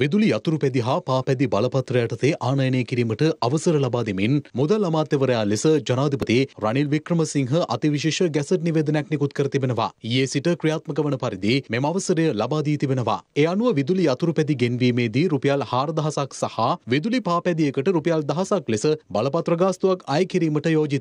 වෙදුලි යතුරුපැදි හා පාපැදි බලපත්‍ර යටතේ ආනයනය කිරීමට අවසර ලබා දෙමින් මුදල් අමාත්‍යවරයා ලෙස ජනාධිපති රනිල් වික්‍රමසිංහ අතිවිශේෂ ගැසට් නිවේදනයක් නිකුත් කර තිබෙනවා. ඊයේ සිට ක්‍රියාත්මක වන පරිදි මෙම අවසරය ලබා දී තිබෙනවා. ඒ අනුව විදුලි යතුරුපැදි ගෙන්වීමේදී රුපියල් 4000ක් සහ විදුලි පාපැදියකට රුපියල් 1000ක් ලෙස බලපත්‍ර ගාස්තුවක් අය කිරීමට යෝජිත